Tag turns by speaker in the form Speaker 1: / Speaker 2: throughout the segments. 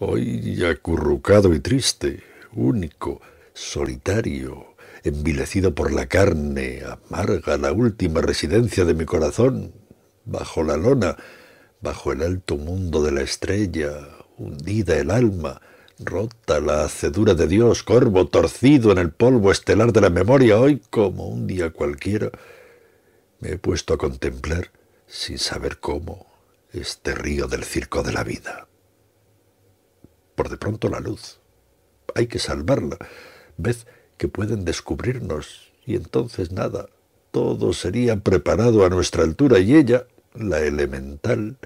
Speaker 1: Hoy acurrucado y triste, único, solitario, envilecido por la carne, amarga la última residencia de mi corazón, bajo la lona, bajo el alto mundo de la estrella, hundida el alma, rota la hacedura de Dios, corvo torcido en el polvo estelar de la memoria, hoy como un día cualquiera, me he puesto a contemplar, sin saber cómo, este río del circo de la vida por de pronto la luz. Hay que salvarla. vez que pueden descubrirnos y entonces nada, todo sería preparado a nuestra altura y ella, la elemental,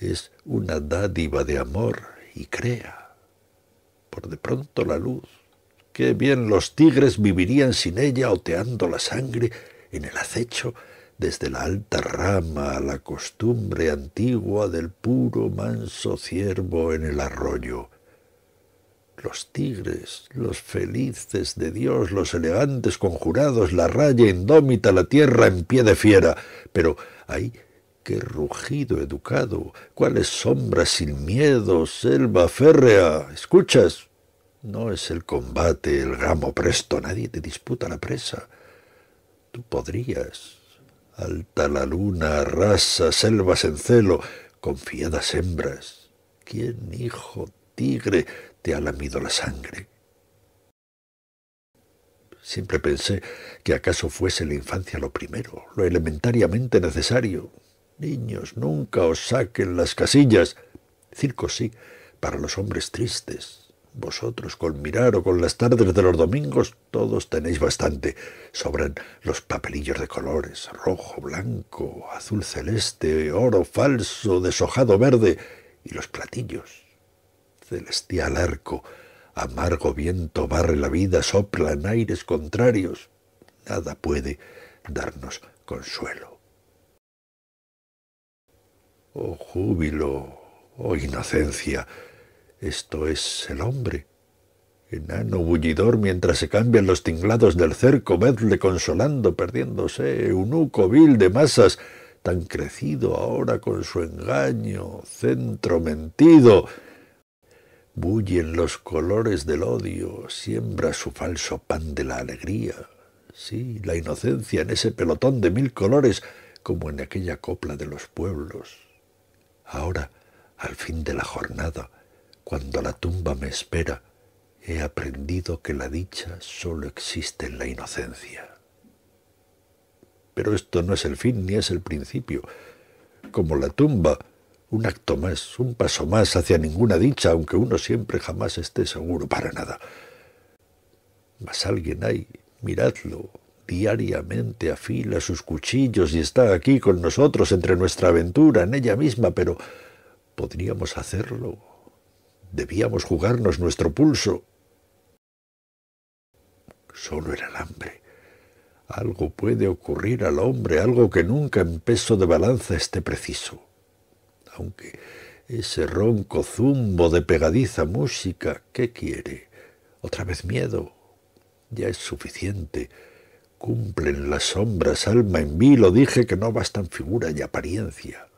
Speaker 1: es una dádiva de amor y crea. Por de pronto la luz. Qué bien los tigres vivirían sin ella oteando la sangre en el acecho desde la alta rama a la costumbre antigua del puro manso ciervo en el arroyo los tigres, los felices de Dios, los elegantes conjurados, la raya indómita, la tierra en pie de fiera. Pero ¡ay! qué rugido educado, cuáles sombras sin miedo, selva férrea. ¿Escuchas? No es el combate, el ramo presto, nadie te disputa la presa. Tú podrías. Alta la luna, rasa, selvas en celo, confiadas hembras. ¿Quién, hijo tigre, te ha lamido la sangre. Siempre pensé que acaso fuese la infancia lo primero, lo elementariamente necesario. Niños, nunca os saquen las casillas. Circo sí, para los hombres tristes. Vosotros, con mirar o con las tardes de los domingos, todos tenéis bastante. Sobran los papelillos de colores, rojo, blanco, azul celeste, oro falso, deshojado verde, y los platillos celestial arco. Amargo viento barre la vida, sopla en aires contrarios. Nada puede darnos consuelo. Oh júbilo, oh inocencia, esto es el hombre. Enano bullidor mientras se cambian los tinglados del cerco, vedle consolando, perdiéndose, eunuco vil de masas, tan crecido ahora con su engaño, centro mentido, bullen los colores del odio, siembra su falso pan de la alegría. Sí, la inocencia en ese pelotón de mil colores, como en aquella copla de los pueblos. Ahora, al fin de la jornada, cuando la tumba me espera, he aprendido que la dicha sólo existe en la inocencia. Pero esto no es el fin ni es el principio. Como la tumba, un acto más, un paso más hacia ninguna dicha, aunque uno siempre jamás esté seguro para nada. Mas alguien hay, miradlo, diariamente afila sus cuchillos y está aquí con nosotros entre nuestra aventura, en ella misma, pero podríamos hacerlo. Debíamos jugarnos nuestro pulso. Solo era el hambre. Algo puede ocurrir al hombre, algo que nunca en peso de balanza esté preciso aunque ese ronco zumbo de pegadiza música, ¿qué quiere? Otra vez miedo. Ya es suficiente. Cumplen las sombras, alma en vilo, dije que no bastan figura y apariencia.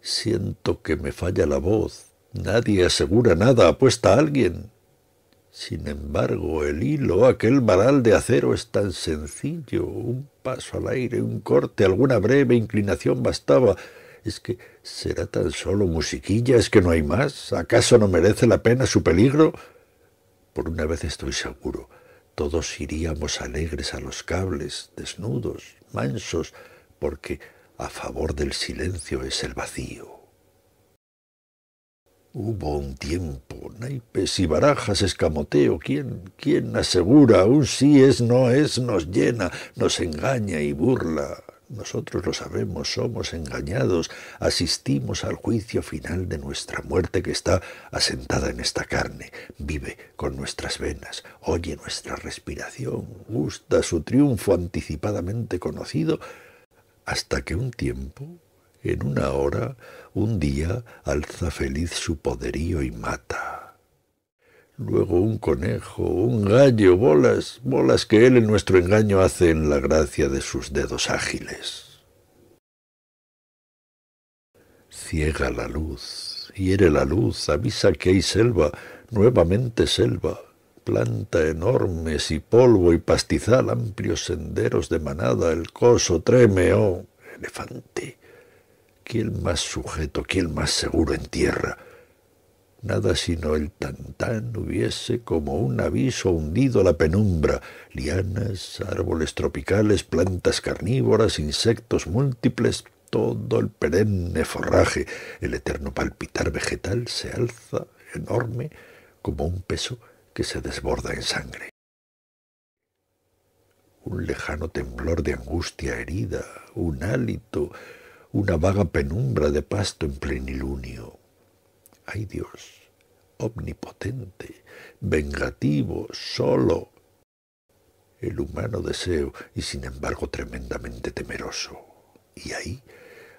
Speaker 1: Siento que me falla la voz. Nadie asegura nada, apuesta a alguien. Sin embargo, el hilo, aquel varal de acero es tan sencillo. Un paso al aire, un corte, alguna breve inclinación bastaba. ¿Es que será tan solo musiquilla? ¿Es que no hay más? ¿Acaso no merece la pena su peligro? Por una vez estoy seguro, todos iríamos alegres a los cables, desnudos, mansos, porque a favor del silencio es el vacío. Hubo un tiempo, naipes y barajas, escamoteo, ¿quién, quién asegura un sí es no es, nos llena, nos engaña y burla, nosotros lo sabemos, somos engañados, asistimos al juicio final de nuestra muerte que está asentada en esta carne, vive con nuestras venas, oye nuestra respiración, gusta su triunfo anticipadamente conocido, hasta que un tiempo, en una hora, un día, alza feliz su poderío y mata luego un conejo, un gallo, bolas, bolas que él en nuestro engaño hace en la gracia de sus dedos ágiles. Ciega la luz, hiere la luz, avisa que hay selva, nuevamente selva, planta enormes y polvo y pastizal, amplios senderos de manada, el coso treme, oh, elefante. ¿Quién más sujeto, quién más seguro en tierra? nada sino el tantán hubiese como un aviso hundido la penumbra, lianas, árboles tropicales, plantas carnívoras, insectos múltiples, todo el perenne forraje, el eterno palpitar vegetal se alza enorme como un peso que se desborda en sangre. Un lejano temblor de angustia herida, un hálito, una vaga penumbra de pasto en plenilunio, hay Dios, omnipotente, vengativo, solo, el humano deseo y sin embargo tremendamente temeroso. Y ahí,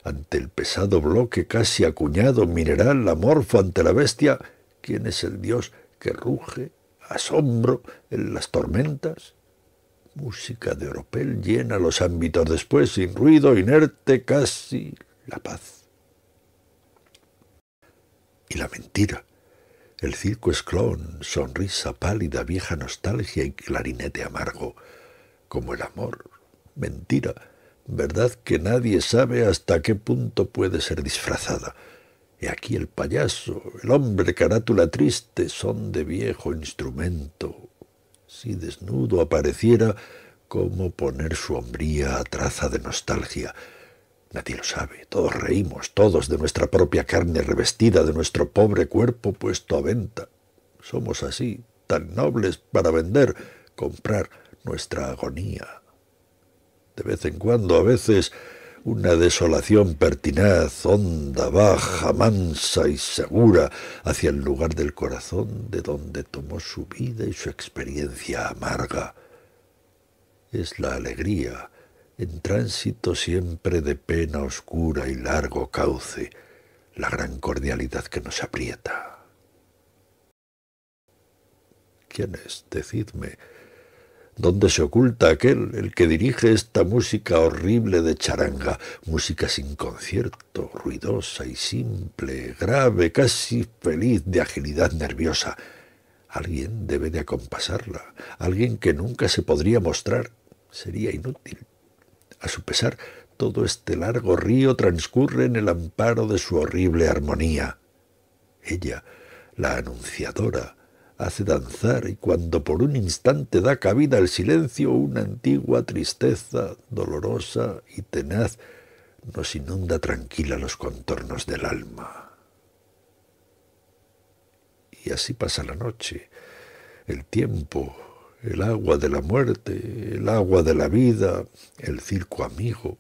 Speaker 1: ante el pesado bloque casi acuñado, mineral, amorfo, ante la bestia, ¿quién es el Dios que ruge, asombro, en las tormentas? Música de oropel llena los ámbitos después, sin ruido, inerte, casi la paz y la mentira. El circo es clown, sonrisa pálida, vieja nostalgia y clarinete amargo. Como el amor, mentira, verdad que nadie sabe hasta qué punto puede ser disfrazada. Y aquí el payaso, el hombre carátula triste, son de viejo instrumento. Si desnudo apareciera, cómo poner su hombría a traza de nostalgia Nadie lo sabe, todos reímos, todos de nuestra propia carne revestida, de nuestro pobre cuerpo puesto a venta. Somos así, tan nobles para vender, comprar nuestra agonía. De vez en cuando, a veces, una desolación pertinaz, honda, baja, mansa y segura, hacia el lugar del corazón de donde tomó su vida y su experiencia amarga. Es la alegría en tránsito siempre de pena oscura y largo cauce, la gran cordialidad que nos aprieta. ¿Quién es? Decidme. ¿Dónde se oculta aquel, el que dirige esta música horrible de charanga, música sin concierto, ruidosa y simple, grave, casi feliz de agilidad nerviosa? Alguien debe de acompasarla, alguien que nunca se podría mostrar. Sería inútil. A su pesar, todo este largo río transcurre en el amparo de su horrible armonía. Ella, la anunciadora, hace danzar y cuando por un instante da cabida al silencio una antigua tristeza dolorosa y tenaz nos inunda tranquila los contornos del alma. Y así pasa la noche, el tiempo, el agua de la muerte, el agua de la vida, el circo amigo,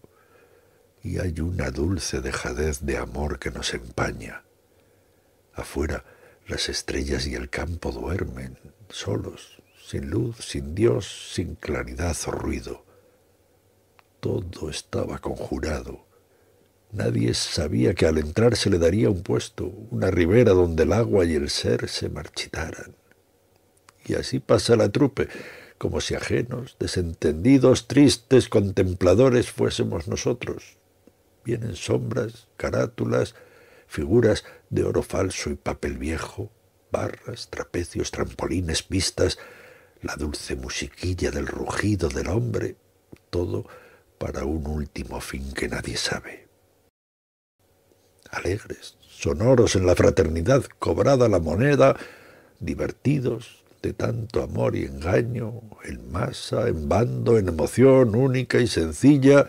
Speaker 1: y hay una dulce dejadez de amor que nos empaña. Afuera las estrellas y el campo duermen, solos, sin luz, sin Dios, sin claridad o ruido. Todo estaba conjurado. Nadie sabía que al entrar se le daría un puesto, una ribera donde el agua y el ser se marchitaran y así pasa la trupe, como si ajenos, desentendidos, tristes, contempladores fuésemos nosotros. Vienen sombras, carátulas, figuras de oro falso y papel viejo, barras, trapecios, trampolines, pistas, la dulce musiquilla del rugido del hombre, todo para un último fin que nadie sabe. Alegres, sonoros en la fraternidad, cobrada la moneda, divertidos, de tanto amor y engaño, en masa, en bando, en emoción única y sencilla,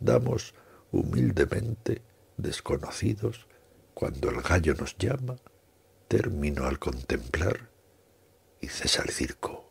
Speaker 1: damos humildemente desconocidos cuando el gallo nos llama, término al contemplar y cesa el circo.